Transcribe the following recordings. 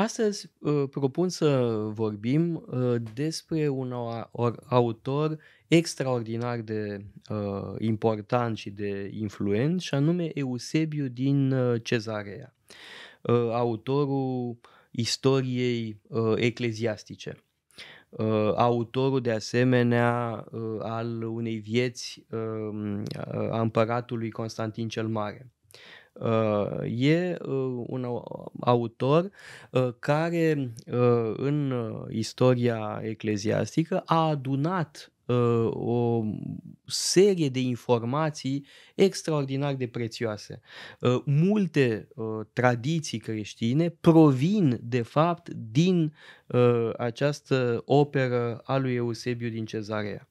Astăzi uh, propun să vorbim uh, despre un autor extraordinar de uh, important și de influent, și anume Eusebiu din Cezarea, autorul istoriei ecleziastice autorul de asemenea al unei vieți um, a împăratului Constantin cel Mare. Uh, e uh, un autor uh, care în istoria ecleziastică a adunat o serie de informații extraordinar de prețioase. Multe tradiții creștine provin, de fapt, din această operă a lui Eusebiu din Cezarea.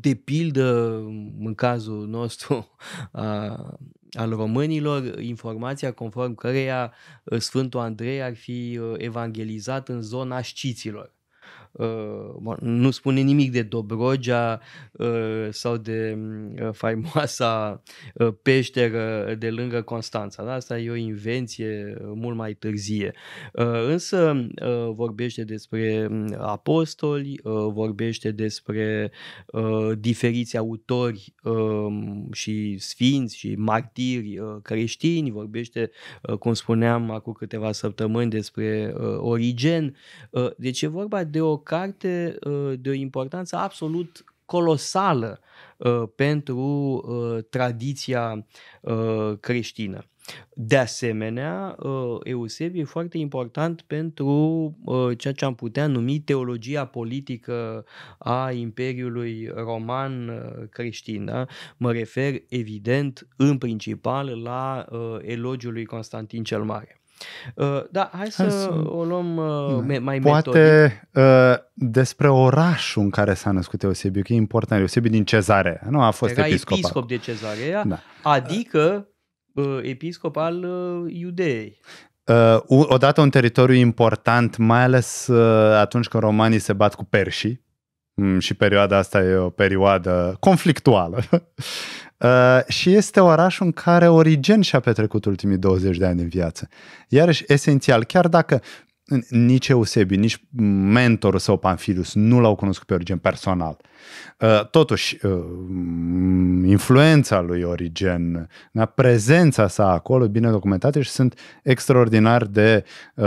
De pildă, în cazul nostru, a al românilor, informația conform căreia uh, Sfântul Andrei ar fi uh, evangelizat în zona șciților. Uh, nu spune nimic de Dobrogea uh, sau de uh, faimoasa peșteră de lângă Constanța. Da? Asta e o invenție mult mai târzie. Însă vorbește despre mm, apostoli, vorbește despre diferiți autori um, și sfinți și martiri creștini, vorbește, cum spuneam acum câteva săptămâni, despre Origen. Deci e vorba de o carte uh, de o importanță absolut colosală uh, pentru uh, tradiția creștină. De asemenea, Eusebiu e foarte important pentru ceea ce am putea numi teologia politică a Imperiului Roman creștin. Da? Mă refer, evident, în principal la elogiul lui Constantin cel Mare. Uh, da, hai să, hai să... o luăm uh, da. mai Poate metodic. Uh, despre orașul în care s-a născut Eusebiu, că e important. Eusebiu din Cezare, nu? A fost Era episcop. episcop de Cezare, da. adică episcop al Iudeei. Uh, odată un teritoriu important, mai ales uh, atunci când romanii se bat cu perșii, Mm, și perioada asta e o perioadă conflictuală. Uh, și este orașul în care Origen și-a petrecut ultimii 20 de ani din viață. Iarăși, esențial, chiar dacă nici Eusebi, nici mentorul său Panfilius nu l-au cunoscut pe Origen personal, Uh, totuși, uh, influența lui Origen, prezența sa acolo, bine documentate și sunt extraordinar de uh,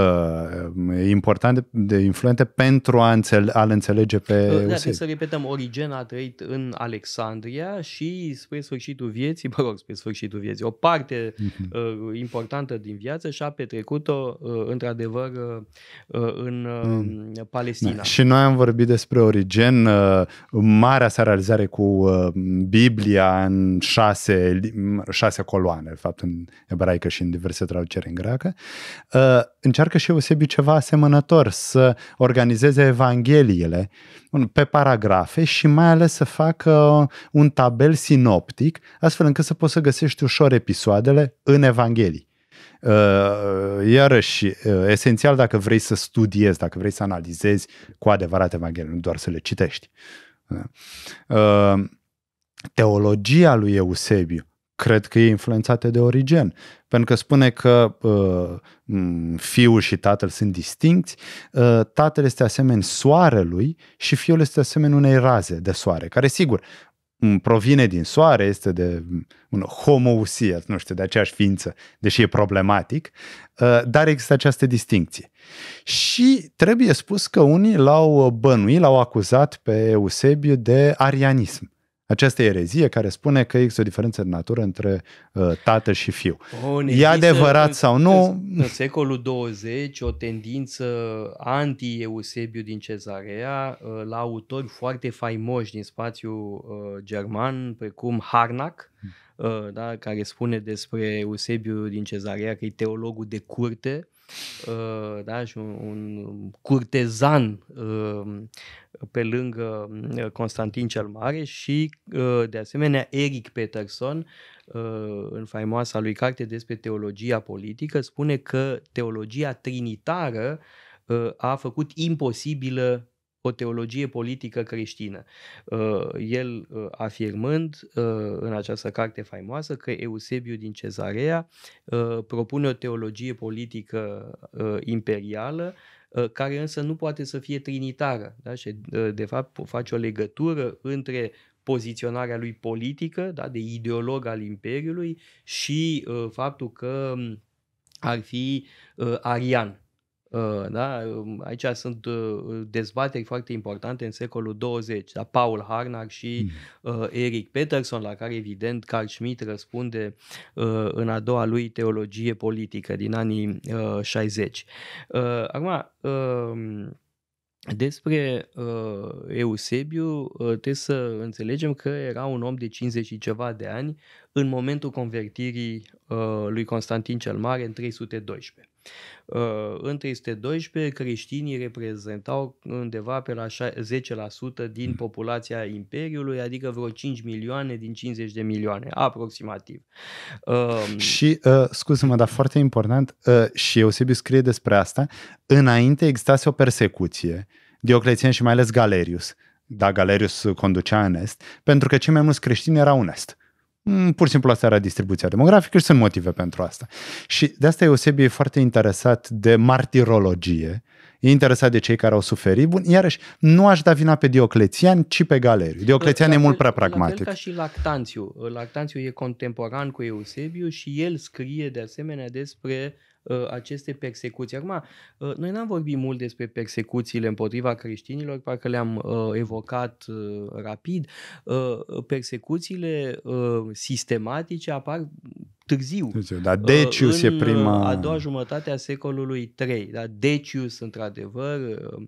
importante, de influente pentru a, înțele- a înțelege pe uh, da, trebuie să repetăm, Origen a trăit în Alexandria și spre sfârșitul vieții, mă rog, spre sfârșitul vieții, o parte uh-huh. uh, importantă din viață și-a petrecut-o, uh, într-adevăr, uh, în uh, mm. Palestina. Da. Și noi am vorbit despre Origen uh, marea sa realizare cu uh, Biblia în șase, șase coloane, de fapt, în ebraică și în diverse traduceri în greacă, uh, încearcă și Eusebiu ceva asemănător, să organizeze evangheliile pe paragrafe și mai ales să facă un tabel sinoptic, astfel încât să poți să găsești ușor episoadele în Evanghelii uh, iarăși, esențial dacă vrei să studiezi, dacă vrei să analizezi cu adevărat Evanghelia, nu doar să le citești. Da. Ehm, teologia lui Eusebiu cred că e influențată de Origen, pentru că spune că ehm, fiul și tatăl sunt distinți, ehm, tatăl este asemenea soarelui și fiul este asemenea unei raze de soare, care sigur provine din soare, este de un homoousiat, nu știu, de aceeași ființă, deși e problematic, uh, dar există această distinție. Și trebuie spus că unii l-au uh, bănuit, l-au acuzat pe Eusebiu de arianism această erezie care spune că există o diferență de natură între uh, tată și fiu. O, e adevărat în, sau nu? În, în secolul 20 o tendință anti-Eusebiu din Cezarea uh, la autori foarte faimoși din spațiul uh, german, precum Harnack, hmm. uh, da, care spune despre Eusebiu din Cezarea că e teologul de curte, Uh, da, și un, un curtezan uh, pe lângă uh, Constantin cel Mare și, de asemenea, Eric Peterson, în faimoasa lui carte despre teologia politică, spune că teologia trinitară a făcut imposibilă o teologie politică creștină. Uh, el uh, afirmând uh, în această carte faimoasă că Eusebiu din Cezarea propune o teologie politică imperială care însă nu poate să fie trinitară. Da? Și, de fapt, face o legătură între poziționarea lui politică, da, de ideolog al Imperiului și uh, faptul că um, ar fi uh, arian. Ă, da? Um, aici sunt ă, ă, dezbateri foarte importante în secolul 20. Da? Paul Harnack și mm. Eric Peterson, la care evident Carl Schmitt răspunde în a doua lui teologie politică din anii 60. Acum, despre uh, Eusebiu uh, trebuie să înțelegem că era un om de 50 și ceva de ani în momentul convertirii uh, lui Constantin cel Mare în 312. Ă, în 312, creștinii reprezentau undeva pe la 10% din populația Imperiului, adică vreo 5 milioane din 50 de milioane, aproximativ. Și, uh, scuze-mă, dar foarte important, uh, și Eusebiu scrie despre asta, înainte existase o persecuție, Dioclețian și mai ales Galerius, da, Galerius conducea în est, pentru că cei mai mulți creștini erau în est. Mm, pur și simplu asta era distribuția demografică și sunt motive pentru asta. Și de asta Eusebiu e foarte interesat de martirologie, e interesat de cei care au suferit. Bun, iarăși, nu aș da vina pe Dioclețian, ci pe Galeriu. Dioclețian la, e mult prea pragmatic. La fel ca și Lactanțiu. Lactanțiu e contemporan cu Eusebiu și el scrie de asemenea despre Uh, aceste persecuții. Acum, uh, noi n-am vorbit mult despre persecuțiile împotriva creștinilor, parcă le-am uh, evocat rapid. Persecuțiile sistematice apar târziu. Dar Decius în e prima... a doua jumătate a secolului III. Da? Decius, într-adevăr, ă,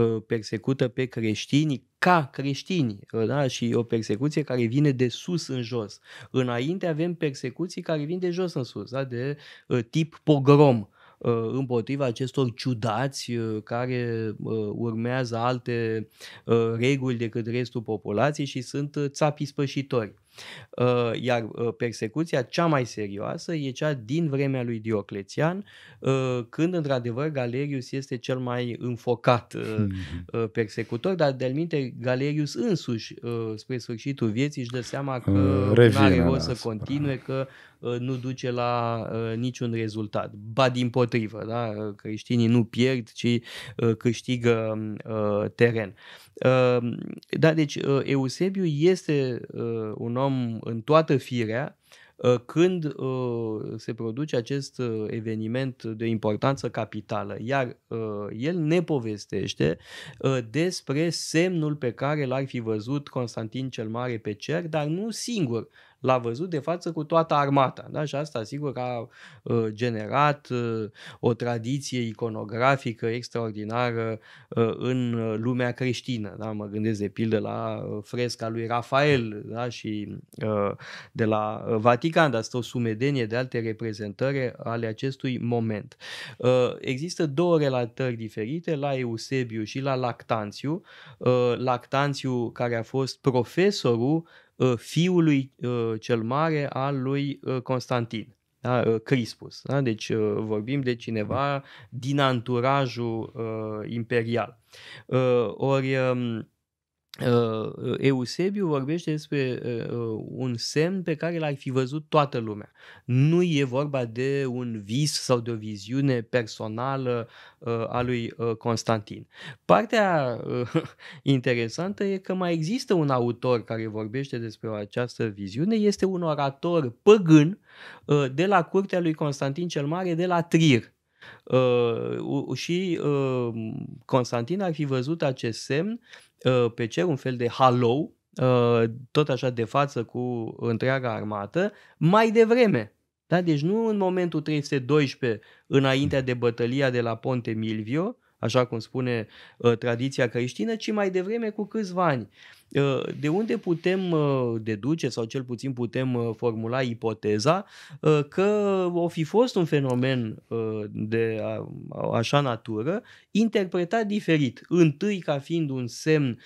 ă, persecută pe creștini ca creștini da? și o persecuție care vine de sus în jos. Înainte avem persecuții care vin de jos în sus, da? de ă, tip pogrom împotriva acestor ciudați care urmează alte reguli decât restul populației și sunt țapii spășitori. Ă, iar ă, persecuția cea mai serioasă e cea din vremea lui Dioclețian, ă, când într-adevăr Galerius este cel mai înfocat mhm. persecutor, dar de minte Galerius însuși spre sfârșitul vieții își dă seama că nu are rost să continue, că nu duce la niciun rezultat. Ba din potrivă, da? creștinii nu pierd, ci câștigă teren. Da, deci Eusebiu este un om am în toată firea uh, când uh, se produce acest uh, eveniment de importanță capitală, iar el ne povestește despre semnul pe care l-ar fi văzut Constantin cel Mare pe cer, dar nu singur, l-a văzut de față cu toată armata. Da? Și asta, sigur, a ă, generat ă, o tradiție iconografică extraordinară ă, în lumea creștină. Da? Mă gândesc de pildă la fresca lui Rafael da? și de la Vatican, dar stă o sumedenie de alte reprezentări ale acestui moment. Există două relatări diferite, la Eusebiu și la Lactanțiu. Lactanțiu, care a fost profesorul Uh, fiului uh, cel mare al lui uh, Constantin. Da, Crispus. Da? Deci vorbim de cineva din anturajul imperial. Ori um, Uh, uh, Eusebiu vorbește despre uh, un semn pe care l-ar fi văzut toată lumea. Nu e vorba de un vis sau de o viziune personală a lui Constantin. Partea interesantă e că mai există un autor care vorbește despre această viziune, este un orator păgân de la curtea lui Constantin cel Mare, de la Trier. Uh, și uh, Constantin ar fi văzut acest semn uh, Uh, pe cer, un fel de halo, uh, tot așa de față cu întreaga armată, mai devreme. Da? Deci nu în momentul 312, înaintea de bătălia de la Ponte Milvio, așa cum spune uh, tradiția creștină, ci mai devreme cu câțiva ani. Uh, de unde putem uh, deduce sau cel puțin putem formula ipoteza că o fi fost un fenomen de așa natură interpretat diferit, întâi ca fiind un semn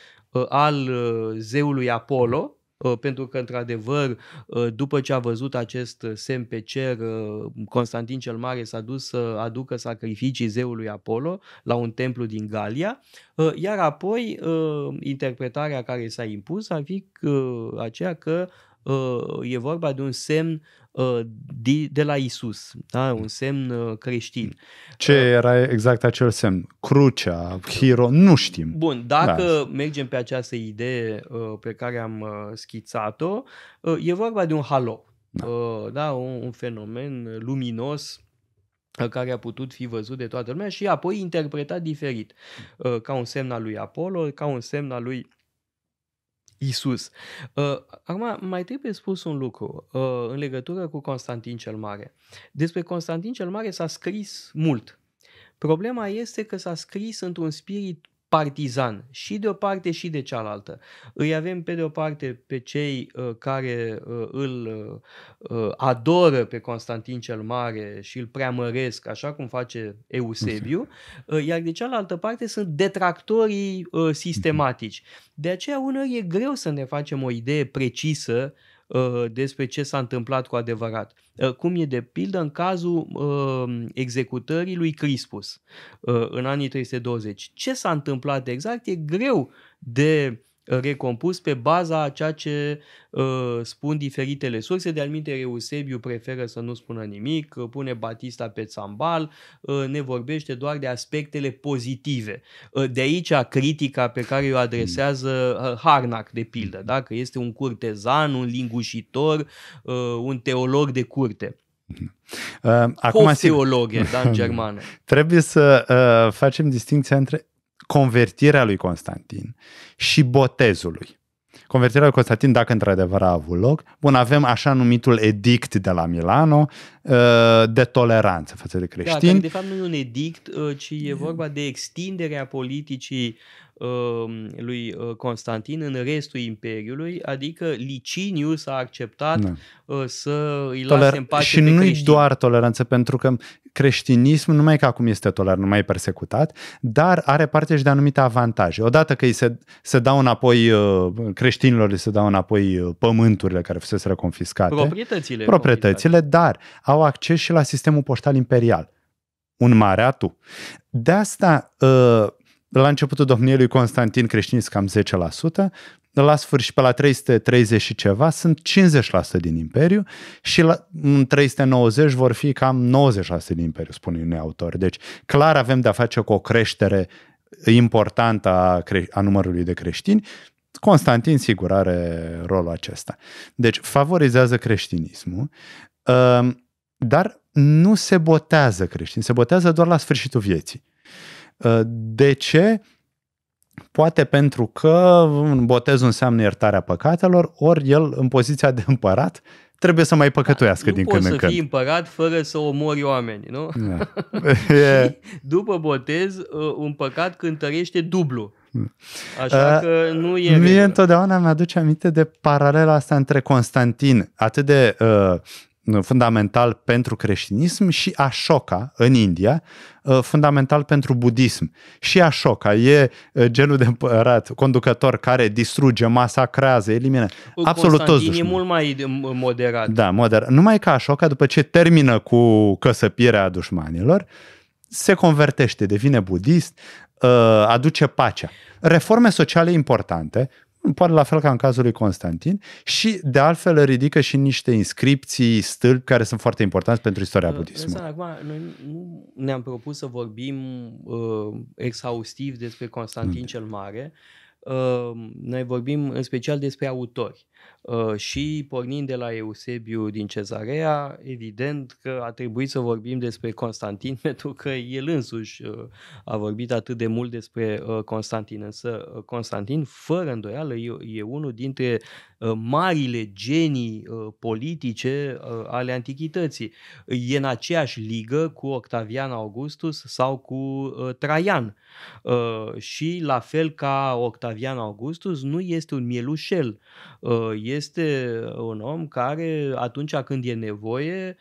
al zeului Apollo, Uh, pentru că, într-adevăr, uh, după ce a văzut acest semn pe cer, uh, Constantin cel Mare s-a dus să aducă sacrificii zeului Apollo la un templu din Galia, iar apoi interpretarea care s-a impus ar fi aceea că e vorba de un semn Uh, de la Isus, da? un semn uh, creștin. Mm. Ce uh, era exact acel semn? Crucea, hiro, nu știm. Bun, dacă da. mergem pe această idee pe care am schițat-o, e vorba de un halo, da. Da? Un, un fenomen luminos care a putut fi văzut de toată lumea și apoi interpretat diferit, ca un semn al lui Apollo, ca un semn al lui Isus. Uh, acum, mai trebuie spus un lucru uh, în legătură cu Constantin cel Mare. Despre Constantin cel Mare s-a scris mult. Problema este că s-a scris într-un spirit partizan și de o parte și de cealaltă. Îi avem pe de o parte pe cei uh, care uh, îl uh, adoră pe Constantin cel Mare și îl preamăresc așa cum face Eusebiu, iar de cealaltă parte sunt detractorii mhm. sistematici. De aceea unor e greu să ne facem o idee precisă uh, Uh, despre ce s-a întâmplat cu adevărat. Uh, cum e de pildă în cazul uh, executării lui Crispus în anii 320. Ce s-a întâmplat exact e greu de recompus pe baza a ceea ce uh, spun diferitele surse. De alminte, Eusebiu preferă să nu spună nimic, uh, pune Batista pe țambal, uh, ne vorbește doar de aspectele pozitive. Uh, de aici critica pe care o adresează uh, Harnac, de pildă, da? că este un curtezan, un lingușitor, uh, un teolog de curte. Uh, acum, teologe, da, în germană. Trebuie să uh, facem distinția între convertirea lui Constantin și botezul lui. Convertirea lui Constantin, dacă într-adevăr a avut loc, bun, avem așa numitul edict de la Milano uh, de toleranță față de da, creștini. Da, de fapt nu e un edict, uh, ci e vorba de extinderea politicii Um, lui uh, Constantin în restul Imperiului, adică Licinius a acceptat da. Uh, să îi Toler- în pace Și nu e doar toleranță, pentru că creștinismul numai că acum este tolerant, nu mai e persecutat, dar are parte și de anumite avantaje. Odată că îi se, se dau înapoi uh, creștinilor, îi se dau înapoi pământurile care fuseseră confiscate. Proprietățile. Proprietățile, dar au acces și la sistemul poștal imperial. Un mare atu. De asta la începutul domniei lui Constantin Creștinsc cam 10%, la sfârșit pe la 330 și ceva sunt 50% din imperiu și la, în 390 vor fi cam 90% din imperiu, spun unii autori. Deci clar avem de-a face cu o creștere importantă a, cre- a numărului de creștini. Constantin sigur are rolul acesta. Deci favorizează creștinismul, ă, dar nu se botează creștin, se botează doar la sfârșitul vieții. Uh, de ce? Poate pentru că botezul înseamnă iertarea păcatelor, ori el, în poziția de împărat, trebuie să mai păcătuiască da, din când în când. Nu poți să fii împărat fără să omori oameni, nu? Da. e... După botez, uh, un păcat cântărește dublu. Da. Așa uh, că nu e... Mie regulă. întotdeauna mi-aduce aminte de paralela asta între Constantin, atât de uh, Uh, fundamental pentru creștinism și Ashoka în India, uh, fundamental pentru budism. Și Ashoka e uh, genul de împărat, conducător care distruge, masacrează, elimină absolut toți e mult mai moderat. Da, moderat. Numai că Ashoka, după ce termină cu căsăpirea dușmanilor, se convertește, devine budist, aduce pacea. Reforme sociale importante, poate la fel ca în cazul lui Constantin și de altfel ridică și niște inscripții, stâlpi care sunt foarte importante pentru istoria budismului. Acum, noi nu ne-am propus să vorbim uh, exhaustiv despre Constantin mm. cel Mare. Uh, noi vorbim în special despre autori. Uh, și pornind de la Eusebiu din Cezarea, evident că a trebuit să vorbim despre Constantin, pentru că el însuși uh, a vorbit atât de mult despre uh, Constantin. Însă Constantin, fără îndoială, e unul dintre Uh, marile genii uh, politice uh, ale antichității. E în aceeași ligă cu Octavian Augustus sau cu Traian. Și la fel ca Octavian Augustus nu este un mielușel. Este un om care atunci când e nevoie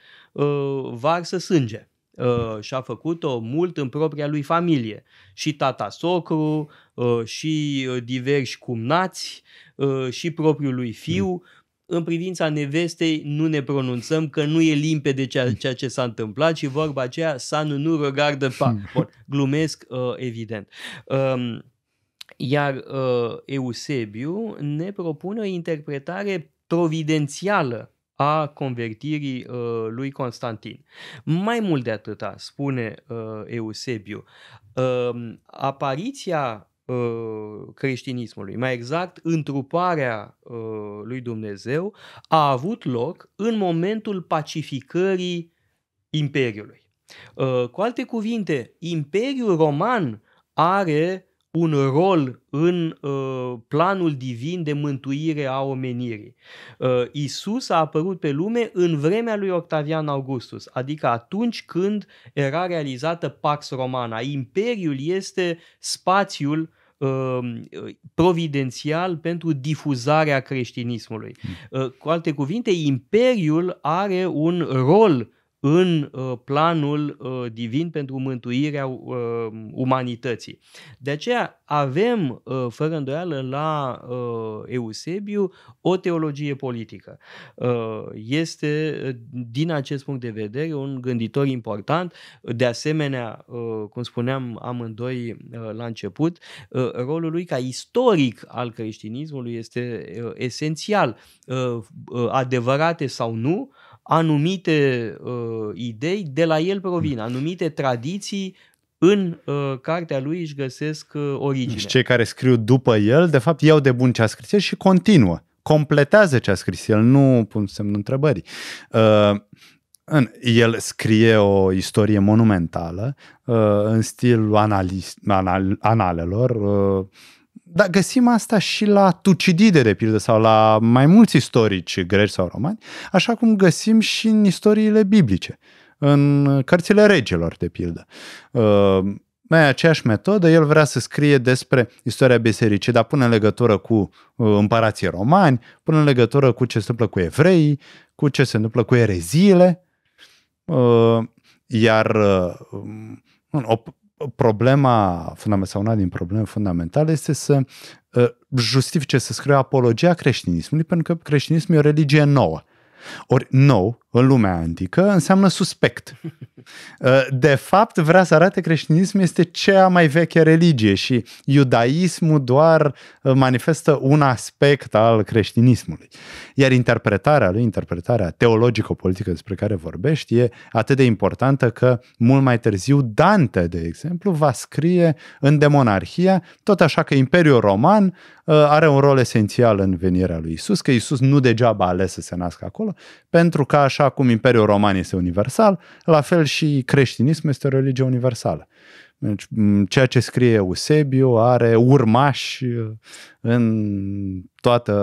varsă sânge uh, și-a făcut-o mult în propria lui familie. Și tata socru, uh, și uh, diversi cumnați, uh, și propriul lui fiu. Mm. În privința nevestei nu ne pronunțăm că nu e limpede ceea, mm. ceea ce s-a întâmplat și vorba aceea san nu nu pa. Bun, glumesc uh, evident. Um, iar uh, Eusebiu ne propune o interpretare providențială a convertirii uh, lui Constantin. Mai mult de atâta, spune uh, Eusebiu, um, uh, apariția creștinismului, mai exact întruparea uh, lui Dumnezeu a avut loc în momentul pacificării imperiului. Uh, cu alte cuvinte, Imperiul Roman are un rol în uh, planul divin de mântuire a omenirii. Uh, Isus a apărut pe lume în vremea lui Octavian Augustus, adică atunci când era realizată Pax Romana. Imperiul este spațiul uh, providențial pentru difuzarea creștinismului. Hmm. Uh, cu alte cuvinte, imperiul are un rol în ă, planul ă, divin pentru mântuirea ă, umanității. De aceea avem, fără îndoială, la Eusebiu o teologie politică. Este, din acest punct de vedere, un gânditor important. De asemenea, cum spuneam amândoi la început, rolul lui ca istoric al creștinismului este esențial. Adevărate sau nu, anumite uh, idei de la el provin, hmm. anumite tradiții în uh, cartea lui își găsesc uh, origine. Și deci cei care scriu după el, de fapt, iau de bun ce a scris el și continuă. Completează ce a scris el, nu pun semnul întrebării. Uh, în, el scrie o istorie monumentală uh, în stil analist, anal, analelor, uh, dar găsim asta și la Tucidide, de pildă, sau la mai mulți istorici greci sau romani, așa cum găsim și în istoriile biblice, în cărțile regilor, de pildă. Mai uh, aceeași metodă, el vrea să scrie despre istoria bisericii, dar pune în legătură cu uh, împărații romani, pune în legătură cu ce se întâmplă cu evreii, cu ce se întâmplă cu ereziile, uh, iar problema fundamentală, sau una din probleme fundamentale este să uh, justifice, să scrie apologia creștinismului, pentru că creștinismul e o religie nouă. Ori nou în lumea antică înseamnă suspect. Uh, de fapt, vrea să arate creștinism este cea mai veche religie și iudaismul doar uh, manifestă un aspect al creștinismului. Iar interpretarea lui, interpretarea teologico-politică despre care vorbești, e atât de importantă că mult mai târziu Dante, de exemplu, va scrie în Demonarhia tot așa că Imperiul Roman uh, are un rol esențial în venirea lui Isus, că Isus nu degeaba a ales să se nască acolo, pentru că așa așa cum Imperiul Roman este universal, la fel și creștinismul este o religie universală. Deci, ceea ce scrie Eusebiu are urmași uh, în toată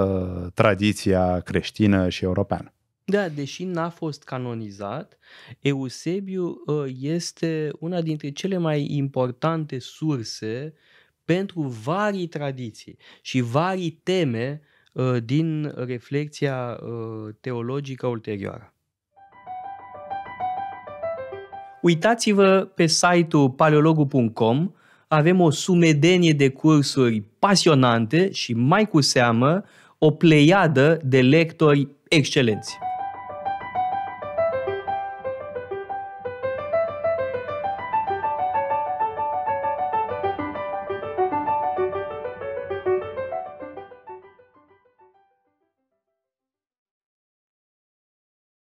tradiția creștină și europeană. Da, deși n-a fost canonizat, Eusebiu uh, este una dintre cele mai importante surse pentru varii tradiții și varii teme uh, din reflexia teologică ulterioară. Uitați-vă pe site-ul paleologu.com, avem o sumedenie de cursuri pasionante și mai cu seamă o pleiadă de lectori excelenți.